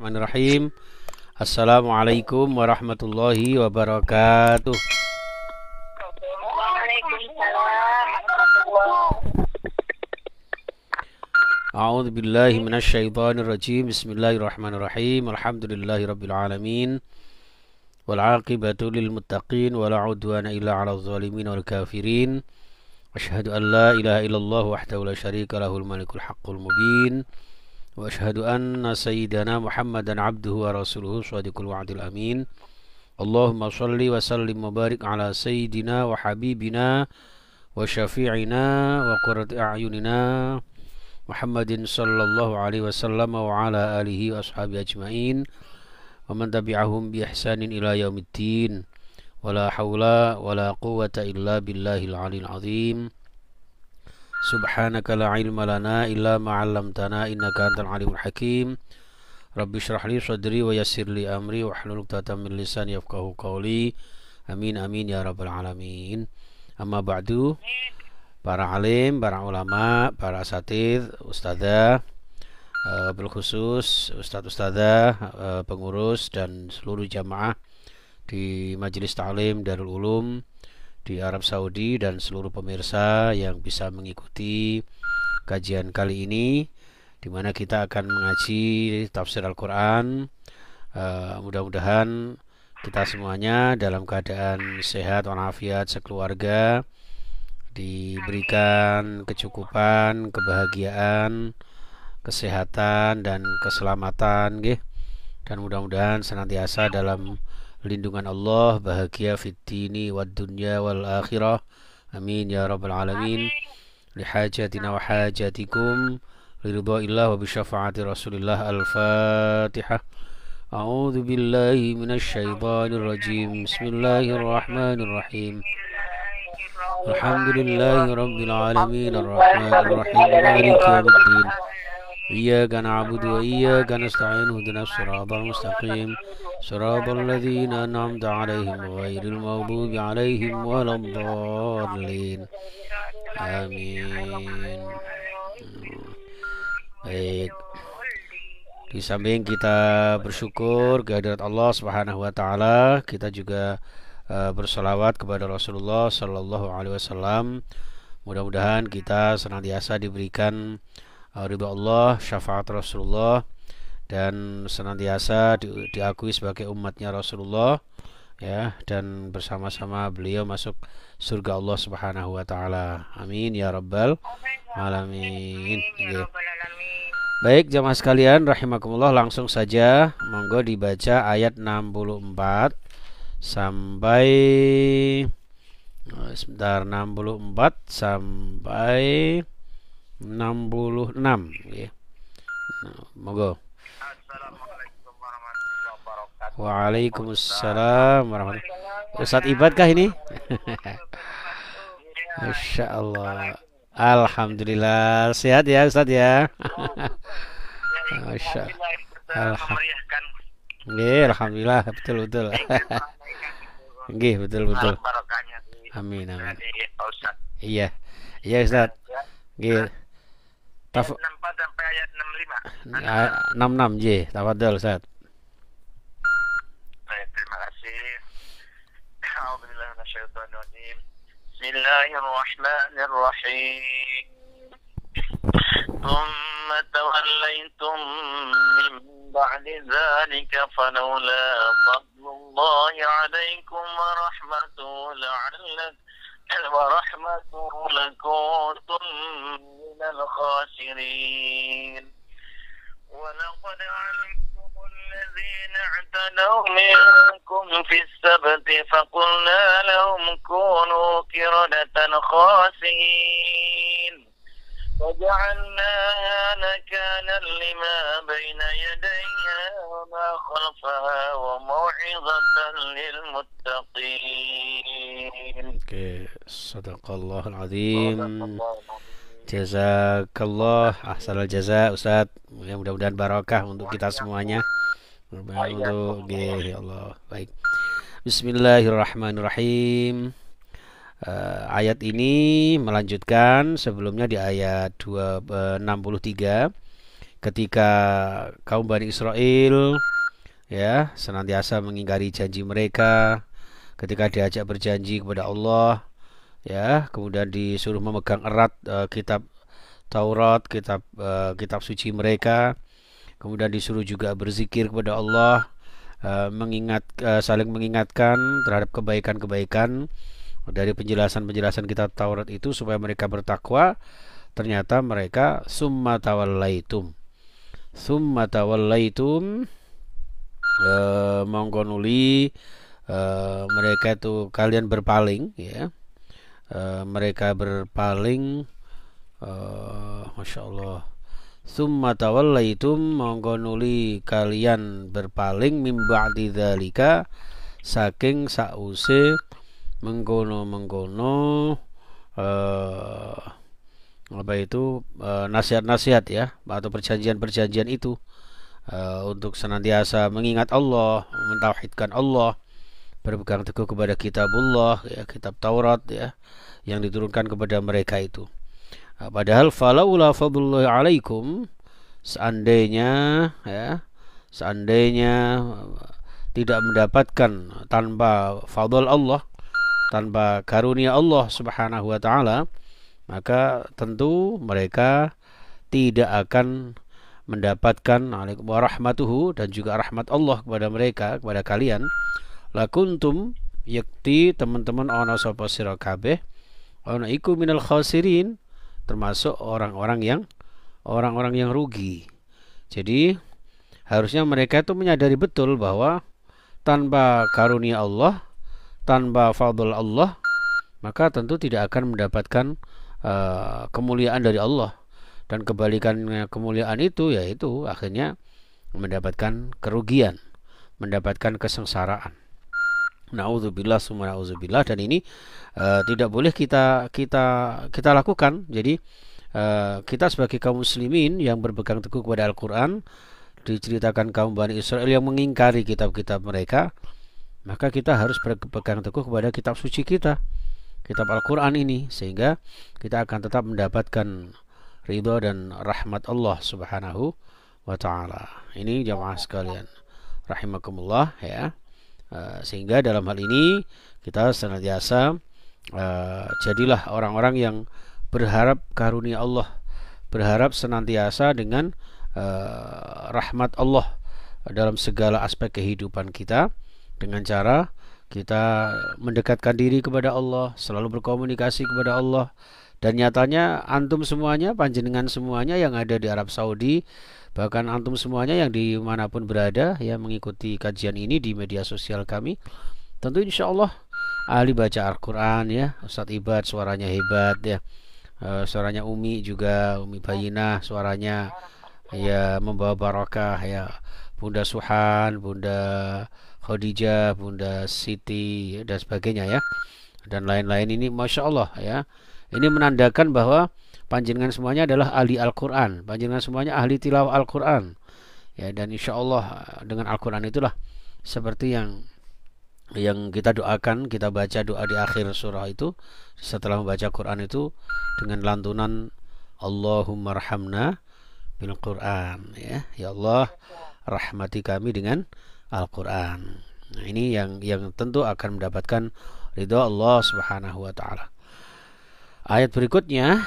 الرحمن الرحيم السلام عليكم ورحمة الله وبركاته أعوذ بالله من الشيطان الرجيم بسم الله الرحمن الرحيم الحمد لله رب العالمين والعاقبة للمتقين ولا عدوان إلا على الظالمين والكافرين أشهد أن لا إله إلا الله وحده لا شريك له الملك الحق المبين وأشهد أن سيدنا محمدا عبده ورسوله صادق الوعد الأمين اللهم صل وسلم وبارك على سيدنا وحبيبنا وشفيعنا وقرة أعيننا محمد صلى الله عليه وسلم وعلى آله وأصحابه أجمعين ومن تبعهم بإحسان إلى يوم الدين ولا حول ولا قوة إلا بالله العلي العظيم سبحانك لا علم لنا إلا ما علمتنا إنك أنت العليم الحكيم رب اشرح لي صدري ويسر لي أمري واحلل عقدة من لساني يفقه قولي Amin amin ya rabbal alamin. Amma ba'du. Para alim, para ulama, para asatidz, ustazah, uh, eh, khusus ustadz ustazah, uh, eh, pengurus dan seluruh jamaah di Majelis Ta'lim Darul Ulum di Arab Saudi dan seluruh pemirsa yang bisa mengikuti kajian kali ini di mana kita akan mengaji tafsir Al-Qur'an. Uh, mudah-mudahan kita semuanya dalam keadaan sehat walafiat sekeluarga diberikan kecukupan, kebahagiaan, kesehatan dan keselamatan nggih. Dan mudah-mudahan senantiasa dalam lindungan Allah, bahagia fid dini wad dunya wal akhirah. Amin ya rabbal alamin. Li hajatina wa hajatikum liridha illah wa bi syafaati Rasulillah al-Fatihah. A'udzu billahi minasy syaithanir rajim. بسم الله الرحمن الرحيم الحمد لله رب العالمين الرحمن الرحيم مالك يوم الدين إياك نعبد وإياك نستعين اهدنا الصراط المستقيم صراط الذين أنعمت عليهم غير المغضوب عليهم ولا الضالين آمين. Baik. Di samping kita bersyukur kehadirat Allah Subhanahu wa taala, kita juga uh, bersolawat kepada Rasulullah sallallahu alaihi wasallam. Mudah-mudahan kita senantiasa diberikan ridho Allah, syafaat Rasulullah dan senantiasa di, diakui sebagai umatnya Rasulullah ya dan bersama-sama beliau masuk surga Allah Subhanahu wa taala. Amin ya rabbal alamin. Ya. Gitu. Baik jamaah sekalian rahimakumullah langsung saja monggo dibaca ayat 64 sampai oh, sebentar 64 sampai 66 ya. Nah, monggo. Waalaikumsalam warahmatullahi Ustaz Ibad kah ini? Masya Allah Alhamdulillah Sehat ya Ustaz ya Masya Allah eh, Alhamdulillah, Alhamdulillah. betul-betul Gih, betul-betul Amin, amin Iya, iya Ustaz Gih Taf 64 sampai ayat 65. 66 J, tafadhol Ustaz. Baik, terima kasih. Alhamdulillah minasyaitonir rajim. Bismillahirrahmanirrahim. ثم توليتم من بعد ذلك فلولا فضل الله عليكم ورحمته لعلكم ورحمة لكنتم من الخاسرين ولقد علمتم الذين اعتدوا منكم في السبت فقلنا لهم كونوا كردة خاسئين وجعلناها نكالا لما بين يديها وما خلفها وموعظة للمتقين Oke, sadaqallahul azim. Jazakallah ahsanal jaza Ustaz. Ya, mudah-mudahan barokah untuk kita semuanya. Untuk ya Allah. Baik. Bismillahirrahmanirrahim. Uh, ayat ini melanjutkan sebelumnya di ayat 263 eh, ketika kaum Bani Israel ya senantiasa mengingkari janji mereka ketika diajak berjanji kepada Allah ya kemudian disuruh memegang erat e, kitab Taurat kitab e, kitab suci mereka kemudian disuruh juga berzikir kepada Allah uh, mengingat uh, saling mengingatkan terhadap kebaikan-kebaikan dari penjelasan-penjelasan kitab Taurat itu supaya mereka bertakwa ternyata mereka summa tawallaitum summa tawallaitum uh, mongko e, mereka itu kalian berpaling ya e, mereka berpaling e, masya Allah summa tawallaitum monggo nuli kalian berpaling mimba dzalika saking sause mengkono mengkono uh, apa itu nasihat-nasihat uh, ya atau perjanjian-perjanjian itu uh, untuk senantiasa mengingat Allah, mentauhidkan Allah, berpegang teguh kepada kitabullah ya kitab Taurat ya yang diturunkan kepada mereka itu nah, padahal falaula fadlullah alaikum seandainya ya seandainya eh, tidak mendapatkan tanpa fadl Allah tanpa karunia Allah Subhanahu wa taala maka tentu mereka tidak akan mendapatkan alaikum warahmatuhu dan juga rahmat Allah kepada mereka kepada kalian lakuntum yakti teman-teman ono sapa sira kabeh ono iku minal khasirin termasuk orang-orang yang orang-orang yang rugi. Jadi harusnya mereka itu menyadari betul bahwa tanpa karunia Allah, tanpa fadl Allah, maka tentu tidak akan mendapatkan uh, kemuliaan dari Allah dan kebalikan kemuliaan itu yaitu akhirnya mendapatkan kerugian, mendapatkan kesengsaraan. Nauzubillah summa nauzubillah dan ini uh, tidak boleh kita kita kita lakukan. Jadi uh, kita sebagai kaum muslimin yang berpegang teguh kepada Al-Qur'an diceritakan kaum Bani Israel yang mengingkari kitab-kitab mereka, maka kita harus berpegang teguh kepada kitab suci kita, kitab Al-Qur'an ini sehingga kita akan tetap mendapatkan ridho dan rahmat Allah Subhanahu wa taala. Ini jamaah sekalian rahimakumullah ya. Eh, sehingga dalam hal ini kita senantiasa eh, jadilah orang-orang yang berharap karunia Allah, berharap senantiasa dengan eh, rahmat Allah dalam segala aspek kehidupan kita dengan cara kita mendekatkan diri kepada Allah, selalu berkomunikasi kepada Allah, dan nyatanya antum semuanya, panjenengan semuanya yang ada di Arab Saudi, bahkan antum semuanya yang dimanapun berada ya mengikuti kajian ini di media sosial kami, tentu insya Allah ahli baca Al-Quran ya, Ustadz Ibad suaranya hebat ya, e, suaranya Umi juga Umi Bayina suaranya ya membawa barokah ya, Bunda Suhan, Bunda Khadijah, Bunda Siti ya, dan sebagainya ya, dan lain-lain ini masya Allah ya ini menandakan bahwa panjenengan semuanya adalah ahli Al-Quran, panjenengan semuanya ahli tilawah Al-Quran. Ya, dan insya Allah eh, dengan Al-Quran itulah seperti yang yang kita doakan, kita baca doa di akhir surah itu setelah membaca Quran itu dengan lantunan Allahumma rahamna bil Quran ya. Ya Allah rahmati kami dengan Al-Quran. Nah, ini yang yang tentu akan mendapatkan ridho Allah Subhanahu wa taala. Ayat berikutnya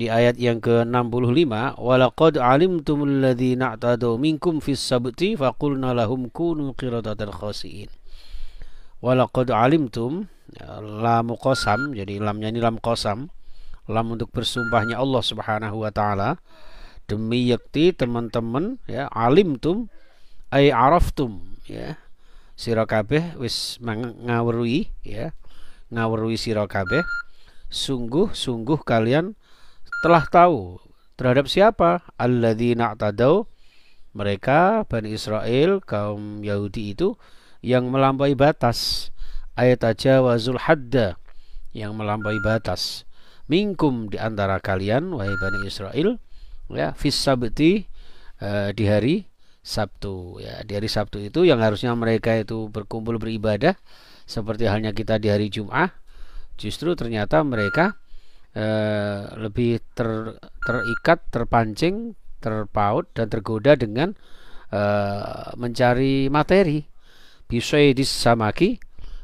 di ayat yang ke-65 walaqad alimtum alladziina ta'adu minkum fis sabti faqulna lahum kunu qiradatan khasiin. Walaqad alimtum lam qasam jadi lamnya ini lam qasam lam untuk bersumpahnya Allah Subhanahu wa taala demi yakti teman-teman ya alimtum ay araftum ya sira kabeh wis ngawruhi ya ngawruhi sira kabeh sungguh-sungguh kalian telah tahu terhadap siapa alladzina tadau mereka Bani Israel kaum Yahudi itu yang melampaui batas ayat aja wazul hadda yang melampaui batas mingkum di antara kalian wahai Bani Israel ya fis sabti uh, di hari Sabtu ya di hari Sabtu itu yang harusnya mereka itu berkumpul beribadah seperti halnya kita di hari Jumat justru ternyata mereka e, lebih ter, terikat, terpancing, terpaut dan tergoda dengan e, mencari materi Bisa disamaki,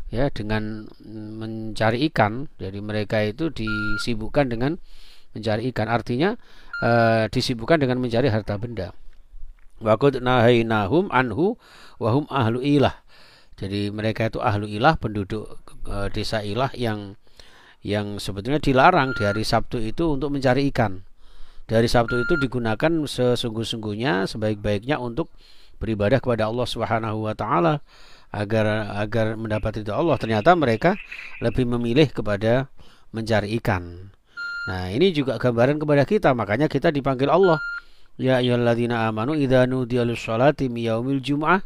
ya dengan mencari ikan. Jadi mereka itu disibukkan dengan mencari ikan. Artinya e, disibukkan dengan mencari harta benda. Waqad Nahum anhu wahum ahlu ilah. Jadi mereka itu ahlu ilah penduduk e, desa ilah yang yang sebetulnya dilarang di hari Sabtu itu untuk mencari ikan. Dari Sabtu itu digunakan sesungguh-sungguhnya sebaik-baiknya untuk beribadah kepada Allah Subhanahu wa taala agar agar mendapat ridha Allah. Ternyata mereka lebih memilih kepada mencari ikan. Nah, ini juga gambaran kepada kita, makanya kita dipanggil Allah. Ya ayyuhalladzina amanu idza nudiya lis-salati yaumil jum'ah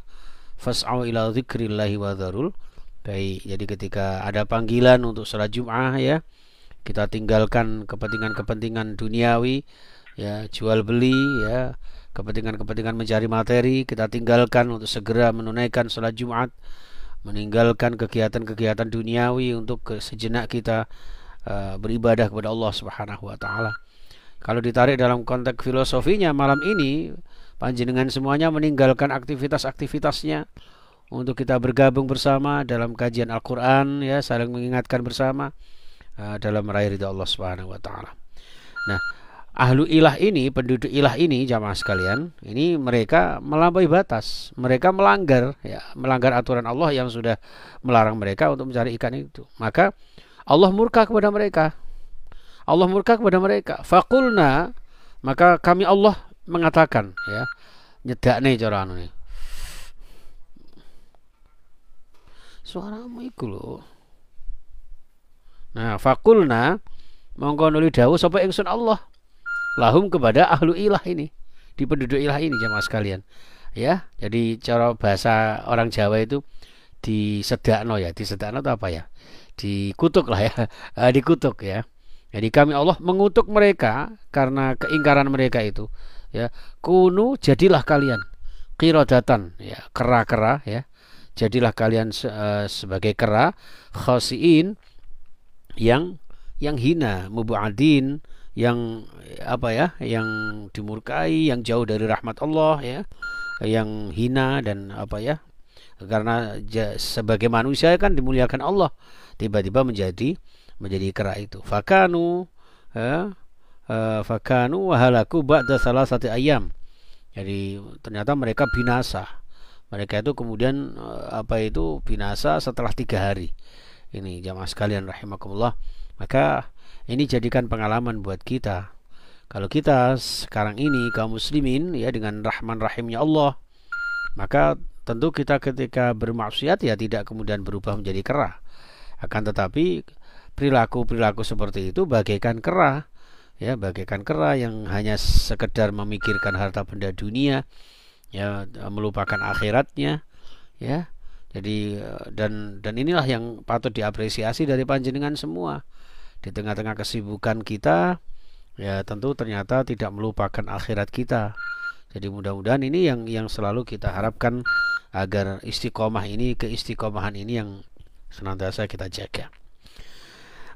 fas'au ila dzikrillahi wa dzarul Baik, jadi ketika ada panggilan untuk sholat Jum'ah ya, kita tinggalkan kepentingan-kepentingan duniawi, ya jual beli, ya kepentingan-kepentingan mencari materi, kita tinggalkan untuk segera menunaikan sholat Jumat, meninggalkan kegiatan-kegiatan duniawi untuk sejenak kita uh, beribadah kepada Allah Subhanahu Wa Taala. Kalau ditarik dalam konteks filosofinya malam ini, panjenengan semuanya meninggalkan aktivitas-aktivitasnya. aktivitas aktivitasnya untuk kita bergabung bersama dalam kajian Al-Qur'an ya, saling mengingatkan bersama uh, dalam meraih ridha Allah Subhanahu wa taala. Nah, ahlu ilah ini, penduduk ilah ini jamaah sekalian, ini mereka melampaui batas, mereka melanggar ya, melanggar aturan Allah yang sudah melarang mereka untuk mencari ikan itu. Maka Allah murka kepada mereka. Allah murka kepada mereka. Fakulna maka kami Allah mengatakan ya nyedak nih cara anu nih suaramu iku lho nah fakulna mongko nuli dawuh sapa ingsun Allah lahum kepada ahlu ilah ini di penduduk ilah ini jamaah sekalian ya jadi cara bahasa orang Jawa itu disedakno ya disedakno itu apa ya dikutuk lah ya eh, dikutuk ya jadi kami Allah mengutuk mereka karena keingkaran mereka itu. Ya, kunu jadilah kalian kirodatan ya kera-kera ya jadilah kalian se eh, sebagai kera khasiin yang yang hina mubuadin yang apa ya yang dimurkai yang jauh dari rahmat Allah ya yang hina dan apa ya karena sebagai manusia kan dimuliakan Allah tiba-tiba menjadi menjadi kera itu fakanu ya, uh, fakanu wahalaku ba'da salah satu ayam jadi ternyata mereka binasa mereka itu kemudian eh, apa itu binasa setelah tiga hari ini jamaah sekalian rahimakumullah maka ini jadikan pengalaman buat kita kalau kita sekarang ini kaum muslimin ya dengan rahman rahimnya Allah maka tentu kita ketika bermaksiat ya tidak kemudian berubah menjadi kerah akan tetapi perilaku-perilaku seperti itu bagaikan kerah ya bagaikan kerah yang hanya sekedar memikirkan harta benda dunia ya melupakan akhiratnya ya jadi eh, dan dan inilah yang patut diapresiasi dari panjenengan semua di tengah-tengah kesibukan kita ya tentu ternyata tidak melupakan akhirat kita jadi mudah-mudahan ini yang yang selalu kita harapkan agar istiqomah ini ke keistiqomahan ini yang senantiasa kita jaga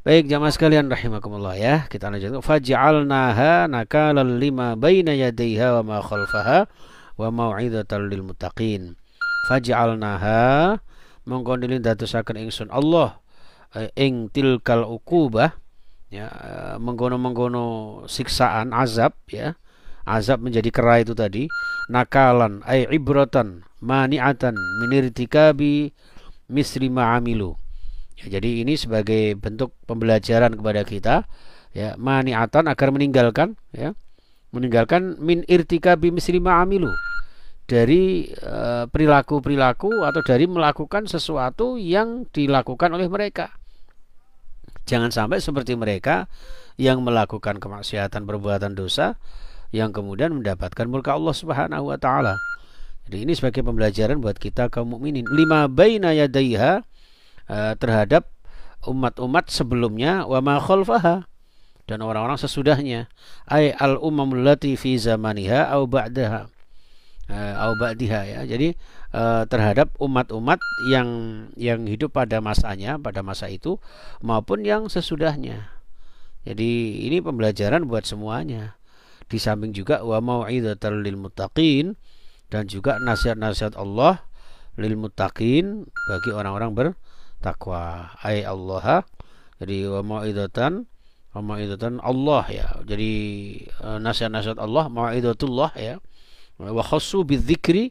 Baik jamaah sekalian rahimakumullah ya. Kita lanjutkan faj'alnaha nakalal lima baina yadayha wa ma khalfaha wa mau'izatal lil muttaqin faj'alnaha mongkon nilin ingsun Allah eh, ing tilkal uqubah ya eh, menggono-menggono siksaan azab ya azab menjadi kera itu tadi nakalan ay ibratan maniatan minirtikabi misri ma'amilu ya, jadi ini sebagai bentuk pembelajaran kepada kita ya maniatan agar meninggalkan ya meninggalkan min irtika bimisri amilu dari eh, perilaku-perilaku atau dari melakukan sesuatu yang dilakukan oleh mereka. Jangan sampai seperti mereka yang melakukan kemaksiatan perbuatan dosa yang kemudian mendapatkan murka Allah Subhanahu wa taala. Jadi ini sebagai pembelajaran buat kita kaum mukminin. Lima baina yadaiha eh, terhadap umat-umat sebelumnya wa ma khalfaha dan orang-orang sesudahnya ay al umamul lati fi zamaniha au ba'daha eh, au ba'diha ya. Jadi eh, terhadap umat-umat yang yang hidup pada masanya, pada masa itu maupun yang sesudahnya. Jadi ini pembelajaran buat semuanya. Di samping juga wa mau'izatal lil muttaqin dan juga nasihat-nasihat Allah lil muttaqin bagi orang-orang bertakwa. Ay Allah. Jadi wa mau'izatan Ma'idatan Allah ya. Jadi e, nasihat-nasihat Allah ma'idatullah ya. Wa khassu bidzikri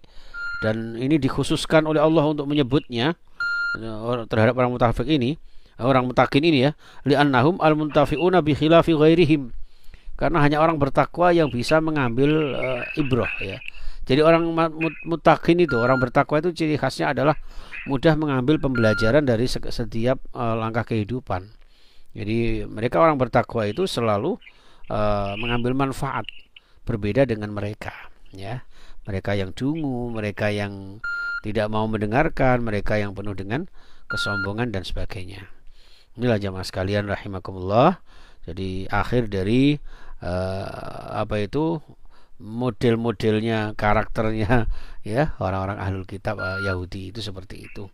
dan ini dikhususkan oleh Allah untuk menyebutnya e, terhadap orang mutafik ini, orang mutakin ini ya, Li annahum al-muntafi'una bi khilafi ghairihim. Karena hanya orang bertakwa yang bisa mengambil uh, ibrah ya. Jadi orang mutakin itu, orang bertakwa itu ciri khasnya adalah mudah mengambil pembelajaran dari setiap uh, langkah kehidupan. Jadi mereka orang bertakwa itu selalu uh, mengambil manfaat berbeda dengan mereka ya. Mereka yang dungu, mereka yang tidak mau mendengarkan, mereka yang penuh dengan kesombongan dan sebagainya. Inilah jamaah sekalian rahimakumullah. Jadi akhir dari uh, apa itu model-modelnya, karakternya ya orang-orang ahlul kitab uh, Yahudi itu seperti itu.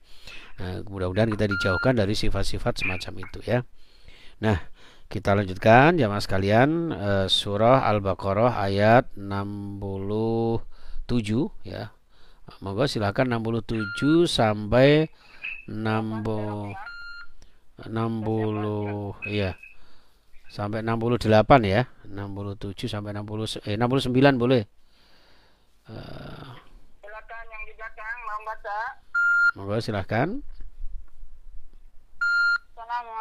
Nah, mudah-mudahan kita dijauhkan dari sifat-sifat semacam itu ya. Nah, kita lanjutkan jamaah sekalian uh, surah Al-Baqarah ayat 67 ya. Monggo silakan 67 sampai 60 60 iya. Sampai 68 ya. 67 sampai 60 eh 69 boleh. Uh, silakan yang di belakang mau baca. Monggo silakan.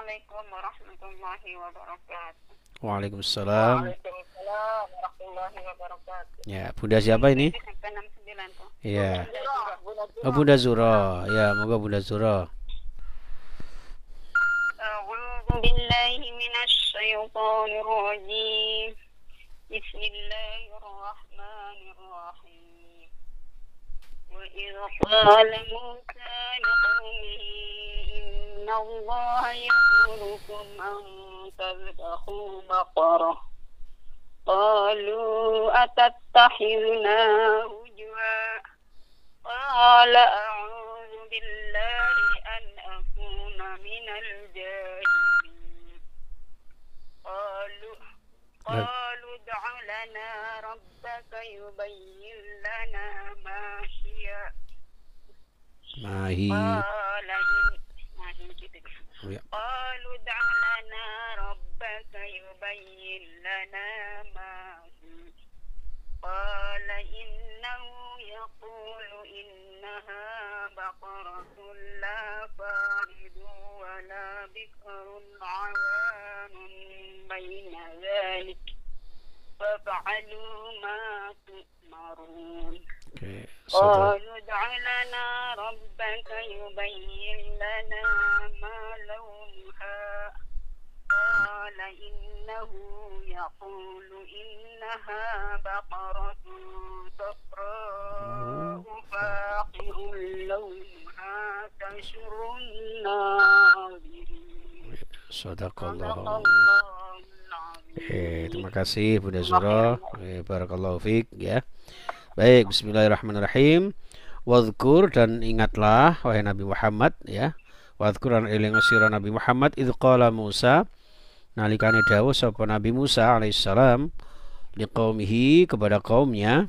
Assalamualaikum warahmatullahi wabarakatuh. Waalaikumsalam. Waalaikumsalam warahmatullahi wabarakatuh. Ya, Bunda siapa ini? Iya. Oh, Bunda Zura. Ya, moga Bunda Zura. Bismillahirrahmanirrahim. Wa idh qala Musa liqaumihi إن الله يأمركم أن تذبحوا بقرة قالوا أتتخذنا هجوا قال أعوذ بالله أن أكون من الجاهلين قالوا قالوا ادع لنا ربك يبين لنا ما هي ما هي قال إن قالوا ادع لنا ربك يبين لنا ما قال إنه يقول إنها بقرة لا فارد ولا بكر عوان بين ذلك فافعلوا ما تؤمرون قالوا ادع لنا ربك يبين إنه يقول Eh, terima kasih Bunda Zura. Eh, barakallahu fiik ya. Baik, bismillahirrahmanirrahim. Wadhkur dan ingatlah wahai Nabi Muhammad ya. Wadhkur dan sirah Nabi Muhammad itu qala Musa nalikane dawuh sapa Nabi Musa alaihissalam liqaumihi kepada kaumnya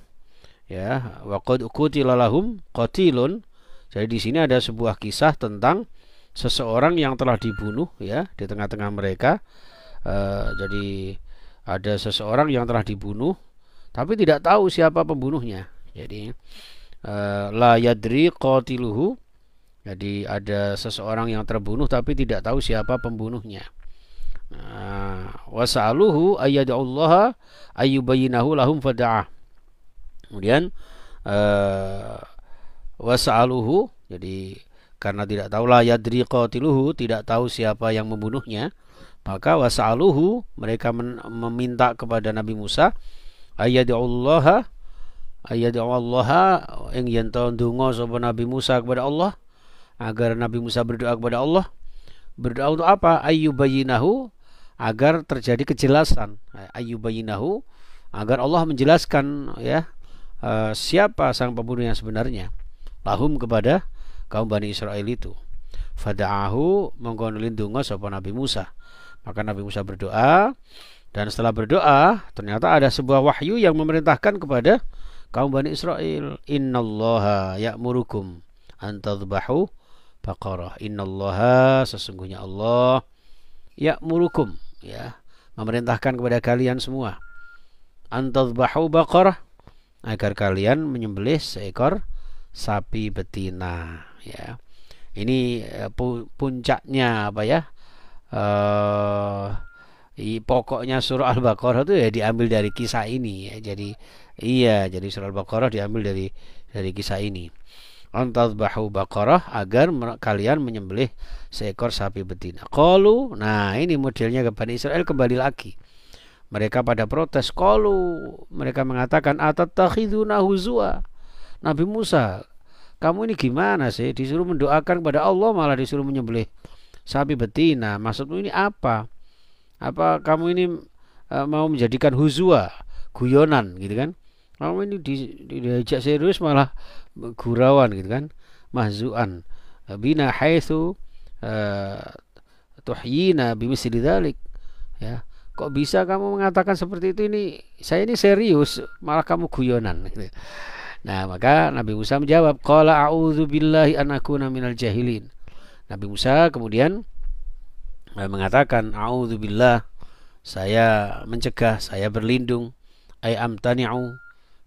ya waqad qutila lahum qatilun jadi di sini ada sebuah kisah tentang seseorang yang telah dibunuh ya di tengah-tengah mereka e, jadi ada seseorang yang telah dibunuh tapi tidak tahu siapa pembunuhnya jadi e, la yadri qatiluhu jadi ada seseorang yang terbunuh tapi tidak tahu siapa pembunuhnya wasaluhu sa'aluhu Allah ayyubayinahu lahum fada'ah kemudian uh, jadi karena tidak tahu la yadri qatiluhu tidak tahu siapa yang membunuhnya maka wasaluhu mereka meminta kepada Nabi Musa Allah ayyada'ullaha Allah yang yen donga sapa Nabi Musa kepada Allah agar Nabi Musa berdoa kepada Allah berdoa untuk apa ayubayinahu agar terjadi kejelasan ayubayinahu agar Allah menjelaskan ya eh, siapa sang pembunuh yang sebenarnya lahum kepada kaum Bani Israel itu fada'ahu menggonolin nelindungo sahabat Nabi Musa maka Nabi Musa berdoa dan setelah berdoa ternyata ada sebuah wahyu yang memerintahkan kepada kaum Bani Israel innallaha ya'murukum antadbahu baqarah innallaha sesungguhnya Allah ya'murukum ya memerintahkan kepada kalian semua antadbahu baqarah agar kalian menyembelih seekor sapi betina ya ini e, pu puncaknya apa ya eh pokoknya surah al-baqarah itu ya diambil dari kisah ini ya jadi iya jadi surah al-baqarah diambil dari dari kisah ini antadbahu baqarah agar kalian menyembelih seekor sapi betina. Qalu, nah ini modelnya ke Bani Israel kembali lagi. Mereka pada protes qalu, mereka mengatakan atattakhiduna huzwa. Nabi Musa, kamu ini gimana sih? Disuruh mendoakan kepada Allah malah disuruh menyembelih sapi betina. Maksudmu ini apa? Apa kamu ini e, mau menjadikan huzwa, guyonan gitu kan? Kamu ini di, diajak serius malah gurauan gitu kan mahzuan bina haitsu uh, tuhyina bimisli dzalik ya kok bisa kamu mengatakan seperti itu ini saya ini serius malah kamu guyonan gitu. nah maka Nabi Musa menjawab qala a'udzu billahi an akuna minal jahilin Nabi Musa kemudian eh, mengatakan a'udzu billah saya mencegah saya berlindung ay amtani'u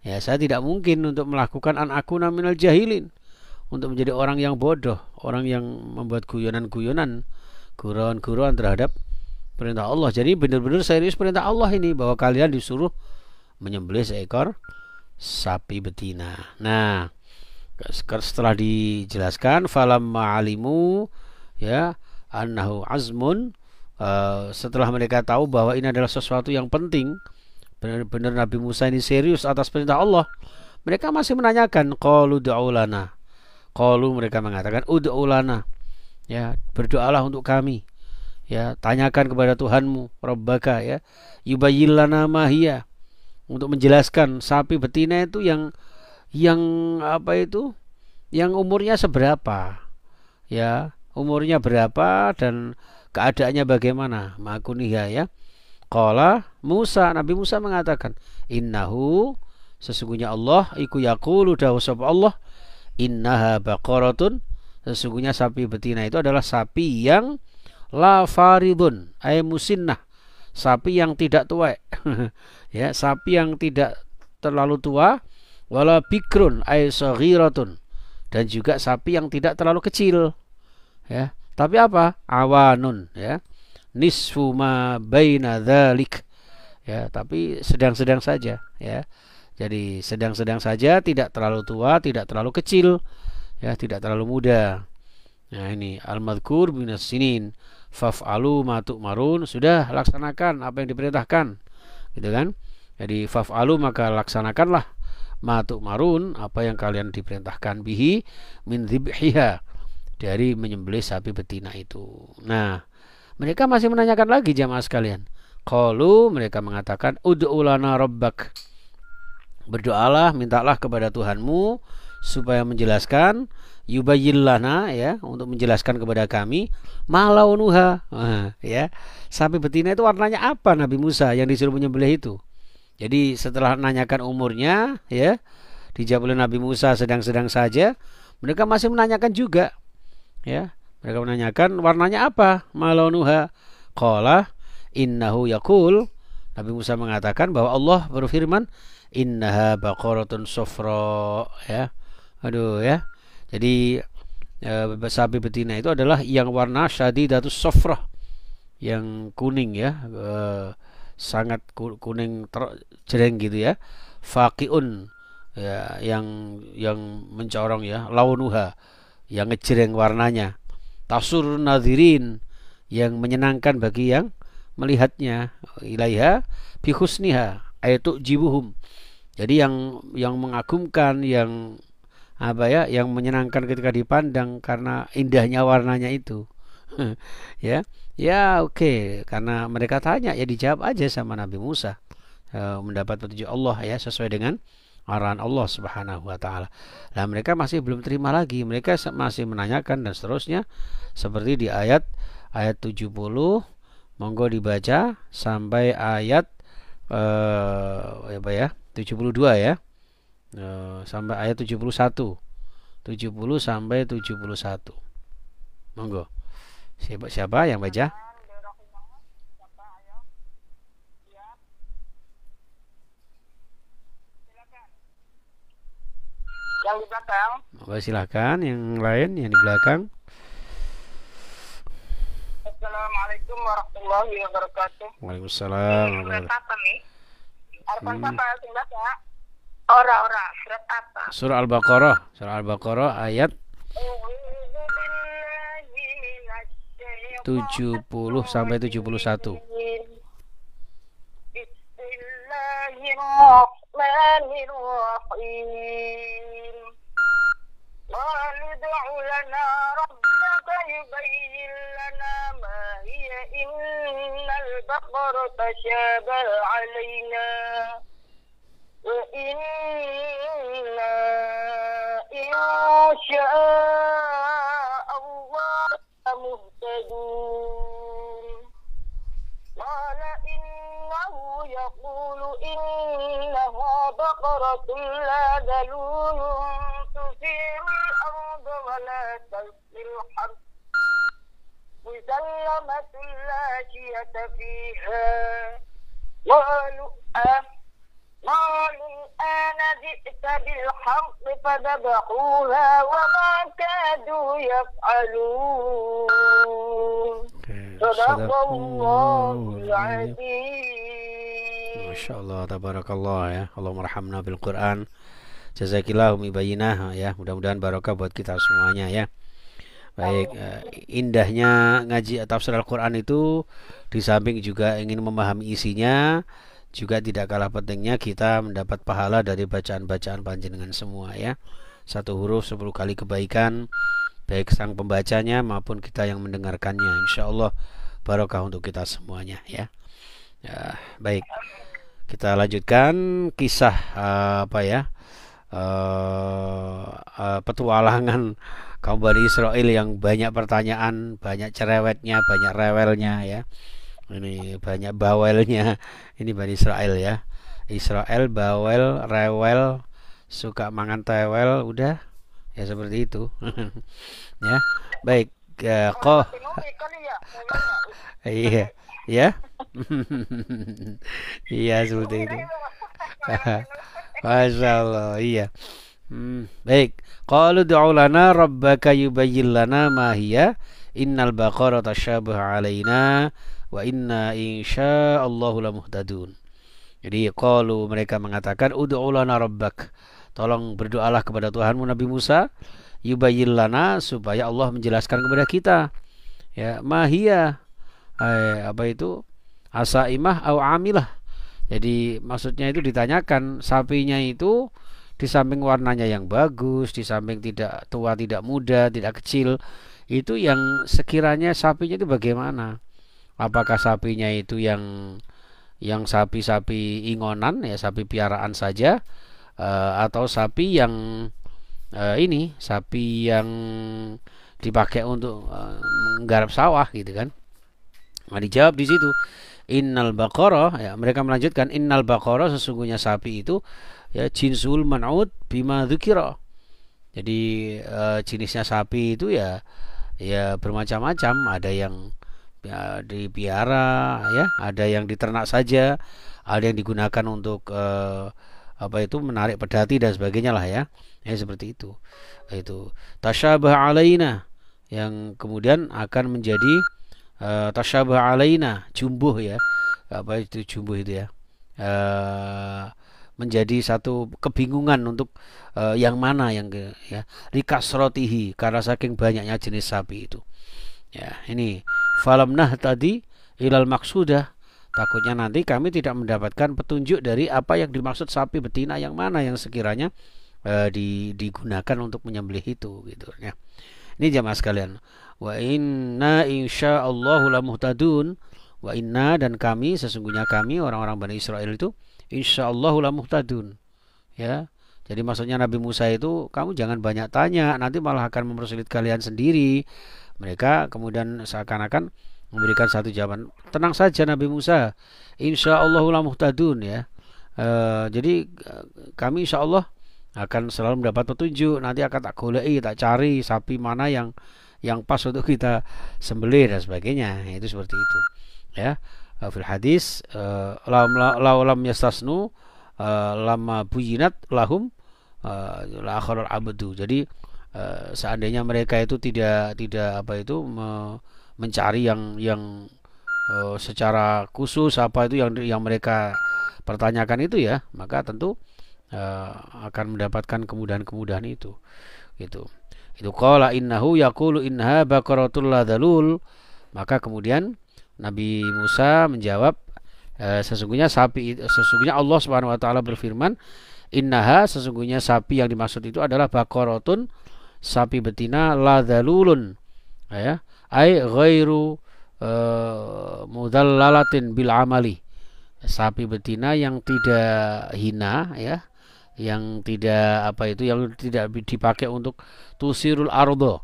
Ya, saya tidak mungkin untuk melakukan an aku minal jahilin untuk menjadi orang yang bodoh, orang yang membuat guyonan-guyonan, guruan-guruan terhadap perintah Allah. Jadi benar-benar serius perintah Allah ini bahwa kalian disuruh menyembelih seekor sapi betina. Nah, setelah dijelaskan falam alimu ya anahu azmun uh, setelah mereka tahu bahwa ini adalah sesuatu yang penting benar-benar Nabi Musa ini serius atas perintah Allah mereka masih menanyakan qalu du'ulana qalu mereka mengatakan ud'ulana ya berdoalah untuk kami ya tanyakan kepada Tuhanmu Rabbaka ya lana mahia untuk menjelaskan sapi betina itu yang yang apa itu yang umurnya seberapa ya umurnya berapa dan keadaannya bagaimana ya. ya Qala Musa, Nabi Musa mengatakan, "Innahu sesungguhnya Allah iku yaqulu dawu Allah, innaha baqaratun sesungguhnya sapi betina itu adalah sapi yang la faridun ay musinnah, sapi yang tidak tua. ya, sapi yang tidak terlalu tua, wala bikrun ay saghiratun dan juga sapi yang tidak terlalu kecil. Ya, tapi apa? Awanun, ya nisfu ma baina dhalik. ya tapi sedang-sedang saja ya jadi sedang-sedang saja tidak terlalu tua tidak terlalu kecil ya tidak terlalu muda nah ini al madkur binas sinin faf'alu ma tu'marun sudah laksanakan apa yang diperintahkan gitu kan jadi faf'alu maka laksanakanlah ma tu'marun apa yang kalian diperintahkan bihi min dhibhiha dari menyembelih sapi betina itu nah mereka masih menanyakan lagi jamaah sekalian. kalau mereka mengatakan ud'ulana rabbak. Berdoalah, mintalah kepada Tuhanmu supaya menjelaskan yubayillana ya untuk menjelaskan kepada kami malaunuha nuha ah, ya sapi betina itu warnanya apa Nabi Musa yang disuruh menyembelih itu jadi setelah nanyakan umurnya ya dijawab oleh Nabi Musa sedang-sedang saja mereka masih menanyakan juga ya mereka menanyakan warnanya apa? Malonuha, Kola, innahu yakul. Nabi Musa mengatakan bahwa Allah berfirman innaha baqaratun sofro ya. Aduh ya. Jadi e, sapi betina itu adalah yang warna syadidatus sofro yang kuning ya. E, sangat kuning cereng gitu ya fakiun ya yang yang mencorong ya launuha yang ngejreng warnanya tasur nadirin yang menyenangkan bagi yang melihatnya ilaiha husniha ayatu jibuhum jadi yang yang mengagumkan yang apa ya yang menyenangkan ketika dipandang karena indahnya warnanya itu ya ya oke okay. karena mereka tanya ya dijawab aja sama Nabi Musa e, mendapat petunjuk Allah ya sesuai dengan arahan Allah Subhanahu wa taala. Nah, mereka masih belum terima lagi, mereka masih menanyakan dan seterusnya seperti di ayat ayat 70 monggo dibaca sampai ayat eh apa ya? 72 ya. E, sampai ayat 71. 70 sampai 71. Monggo. Siapa siapa yang baca? yang di belakang. Boleh silahkan yang lain yang di belakang. Assalamualaikum warahmatullahi wabarakatuh. Waalaikumsalam. Surat apa nih? Arfan hmm. sudah ya? Ora ora surat apa? Surah Al-Baqarah. Surah Al-Baqarah ayat 70 sampai 71. الرحمن الرحيم قال ادع لنا ربك يبين لنا ما هي إن البقر تشابه علينا وإنا إن شاء يقول إنها بقرة لا ذلول تثير الأرض ولا تسقي الحرث مسلمة لا شية فيها وقالوا قالوا Allah, جئت بالحق فذبحوها وما كادوا يفعلون صدق الله العظيم ما شاء الله ya Allah merhamna bil Quran Jazakillah umi bayinah ya mudah-mudahan barokah buat kita semuanya ya Baik, eh, indahnya ngaji tafsir Al-Quran itu di samping juga ingin memahami isinya, juga tidak kalah pentingnya kita mendapat pahala dari bacaan-bacaan panjenengan semua ya. Satu huruf sepuluh kali kebaikan baik sang pembacanya maupun kita yang mendengarkannya. Insya Allah barokah untuk kita semuanya ya. ya baik. Kita lanjutkan kisah eh, apa ya? Uh, uh, petualangan kaum Bani Israel yang banyak pertanyaan, banyak cerewetnya, banyak rewelnya ya ini banyak bawelnya ini Bani Israel ya Israel bawel rewel suka mangan tewel udah ya seperti itu ya baik eh, kok iya ya iya seperti itu Masya Allah iya hmm, baik kalau doa lana rabbaka yubayyin lana innal baqara tashabaha alaina wa inna la lamuhtadun jadi qalu mereka mengatakan ud'ulana rabbak tolong berdoalah kepada Tuhanmu Nabi Musa yubayyin lana supaya Allah menjelaskan kepada kita ya mahia eh, apa itu asaimah au amilah jadi maksudnya itu ditanyakan sapinya itu di samping warnanya yang bagus, di samping tidak tua, tidak muda, tidak kecil, itu yang sekiranya sapinya itu bagaimana? apakah sapinya itu yang yang sapi-sapi ingonan ya sapi piaraan saja uh, atau sapi yang uh, ini sapi yang dipakai untuk uh, menggarap sawah gitu kan nah, dijawab di situ innal baqarah ya mereka melanjutkan innal baqarah sesungguhnya sapi itu ya jinsul manaut bima zukiro. jadi uh, jenisnya sapi itu ya ya bermacam-macam ada yang ya, dipiara ya ada yang diternak saja ada yang digunakan untuk uh, apa itu menarik pedati dan sebagainya lah ya ya seperti itu itu tasyabah alaina yang kemudian akan menjadi uh, tasyabah alaina jumbuh ya apa itu jumbuh itu ya uh, menjadi satu kebingungan untuk uh, yang mana yang ya likasrotihi karena saking banyaknya jenis sapi itu ya ini falam nah tadi ilal maksudah takutnya nanti kami tidak mendapatkan petunjuk dari apa yang dimaksud sapi betina yang mana yang sekiranya e, di, digunakan untuk menyembelih itu gitu ya ini jamaah sekalian wa inna la muhtadun. wa inna dan kami sesungguhnya kami orang-orang Bani Israel itu la muhtadun. ya jadi maksudnya Nabi Musa itu kamu jangan banyak tanya nanti malah akan mempersulit kalian sendiri mereka kemudian seakan-akan memberikan satu jawaban. Tenang saja Nabi Musa, insya Allah muhtadun ya. E, jadi eh, kami insya Allah akan selalu mendapat petunjuk. Nanti akan tak golei, tak cari sapi mana yang yang pas untuk kita sembelih dan sebagainya. Itu seperti itu. Ya, eh, fil hadis laulam yastasnu lama bujinat lahum la abdu. Jadi Eh, seandainya mereka itu tidak tidak apa itu me, mencari yang yang e, secara khusus apa itu yang yang mereka pertanyakan itu ya maka tentu e, akan mendapatkan kemudahan-kemudahan itu gitu itu qala innahu yaqulu inha baqaratul ladalul maka kemudian Nabi Musa menjawab e, sesungguhnya sapi sesungguhnya Allah Subhanahu wa taala berfirman innaha sesungguhnya sapi yang dimaksud itu adalah baqaratun sapi betina la dalulun ya ai ghairu uh, mudallalatin bil amali sapi betina yang tidak hina ya yang tidak apa itu yang tidak dipakai untuk tusirul ardo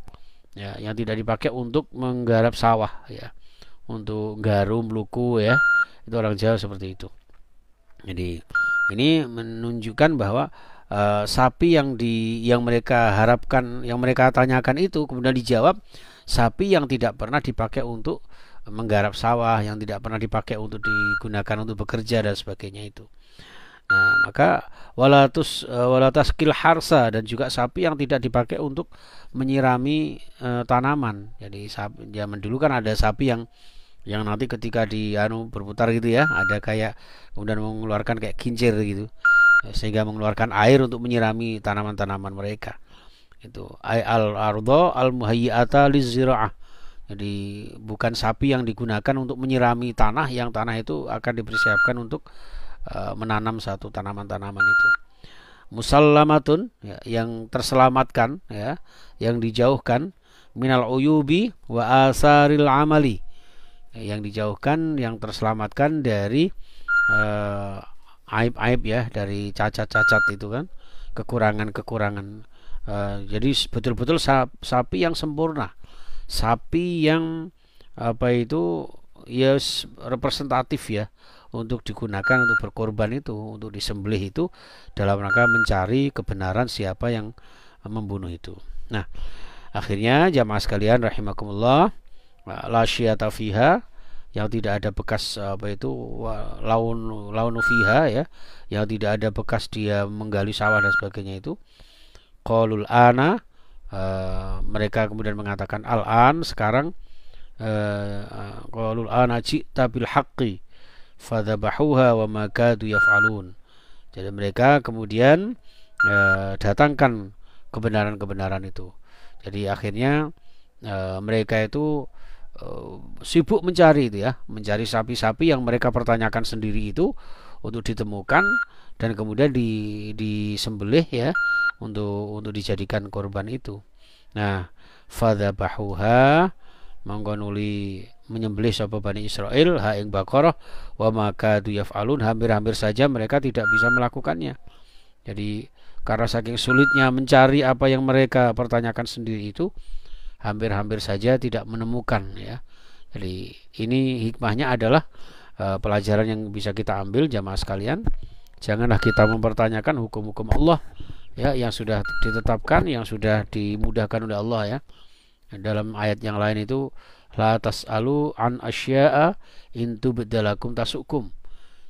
ya yang tidak dipakai untuk menggarap sawah ya untuk garum luku ya itu orang Jawa seperti itu jadi ini menunjukkan bahwa uh, sapi yang di yang mereka harapkan yang mereka tanyakan itu kemudian dijawab sapi yang tidak pernah dipakai untuk menggarap sawah yang tidak pernah dipakai untuk digunakan untuk bekerja dan sebagainya itu nah maka walatus eh, walatas kilharsa dan juga sapi yang tidak dipakai untuk menyirami e, tanaman jadi sapi zaman dulu kan ada sapi yang yang nanti ketika di anu berputar gitu ya ada kayak kemudian mengeluarkan kayak kincir gitu sehingga mengeluarkan air untuk menyirami tanaman-tanaman mereka itu al ardo al muhayyata liziraah jadi bukan sapi yang digunakan untuk menyirami tanah yang tanah itu akan dipersiapkan untuk uh, menanam satu tanaman-tanaman itu musallamatun ya, yang terselamatkan ya yang dijauhkan minal uyubi wa asaril amali yang dijauhkan yang terselamatkan dari uh, aib-aib ya dari cacat-cacat itu kan kekurangan-kekurangan uh, jadi betul-betul sapi yang sempurna sapi yang apa itu ya yes, representatif ya untuk digunakan untuk berkorban itu untuk disembelih itu dalam rangka mencari kebenaran siapa yang membunuh itu nah akhirnya jamaah sekalian rahimakumullah la syiata fiha yang tidak ada bekas apa itu laun laun fiha ya yang tidak ada bekas dia menggali sawah dan sebagainya itu qalul ana uh, mereka kemudian mengatakan al an sekarang eh, eh, qalul uh, ana ji'ta bil haqqi fadzabahuha wa ma kadu yaf'alun jadi mereka kemudian uh, datangkan kebenaran-kebenaran itu jadi akhirnya uh, mereka itu uh, sibuk mencari itu ya, mencari sapi-sapi yang mereka pertanyakan sendiri itu untuk ditemukan dan kemudian di disembelih ya untuk untuk dijadikan korban itu. Nah, fadzabahuha monggo nuli menyembelih sapa Bani Israel ha ing Baqarah wa maka yaf'alun hampir-hampir saja mereka tidak bisa melakukannya. Jadi karena saking sulitnya mencari apa yang mereka pertanyakan sendiri itu hampir-hampir saja tidak menemukan ya. Jadi ini hikmahnya adalah e, pelajaran yang bisa kita ambil jamaah sekalian. Janganlah kita mempertanyakan hukum-hukum Allah ya yang sudah ditetapkan, yang sudah dimudahkan oleh Allah ya. Dalam ayat yang lain itu la tas'alu an asya'a in tubdalakum tasukum.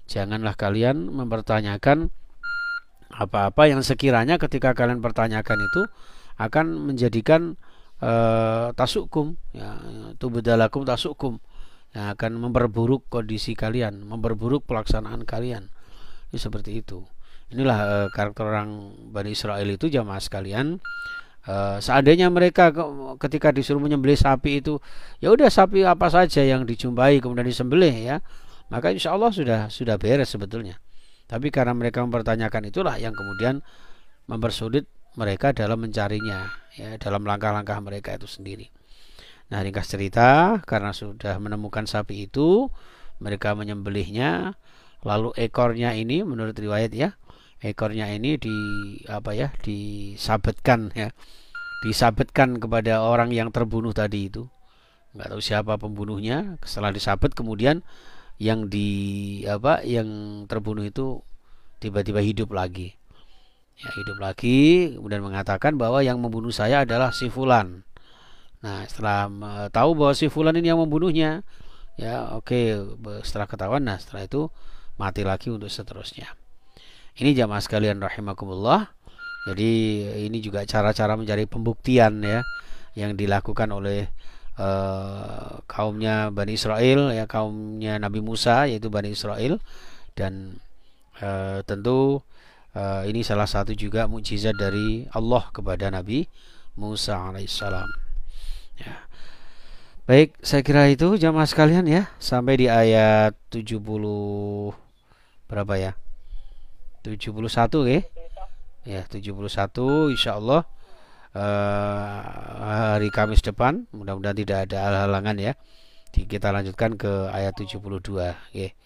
Janganlah kalian mempertanyakan apa-apa yang sekiranya ketika kalian pertanyakan itu akan menjadikan Eh, tasukum ya itu bedalakum tasukum yang akan memperburuk kondisi kalian memperburuk pelaksanaan kalian ini seperti itu inilah e, karakter orang Bani Israel itu jamaah sekalian e, seandainya mereka ketika disuruh menyembelih sapi itu ya udah sapi apa saja yang dijumpai kemudian disembelih ya maka insya Allah sudah sudah beres sebetulnya tapi karena mereka mempertanyakan itulah yang kemudian mempersulit mereka dalam mencarinya ya dalam langkah-langkah mereka itu sendiri. Nah, ringkas cerita, karena sudah menemukan sapi itu, mereka menyembelihnya, lalu ekornya ini menurut riwayat ya, ekornya ini di apa ya, disabetkan ya. Disabetkan kepada orang yang terbunuh tadi itu. nggak tahu siapa pembunuhnya, setelah disabet kemudian yang di apa yang terbunuh itu tiba-tiba hidup lagi ya, hidup lagi kemudian mengatakan bahwa yang membunuh saya adalah si fulan nah setelah tahu bahwa si fulan ini yang membunuhnya ya oke okay, setelah ketahuan nah setelah itu mati lagi untuk seterusnya ini jamaah sekalian rahimakumullah jadi ini juga cara-cara mencari pembuktian ya yang dilakukan oleh uh, kaumnya Bani Israel ya kaumnya Nabi Musa yaitu Bani Israel dan uh, tentu Eh, ini salah satu juga mukjizat dari Allah kepada Nabi Musa alaihissalam. Ya. Baik, saya kira itu jamaah sekalian ya, sampai di ayat 70 berapa ya? 71 ya. Ya, 71 insyaallah uh, hari Kamis depan, mudah-mudahan tidak ada halangan ya. Kita lanjutkan ke ayat 72 ya.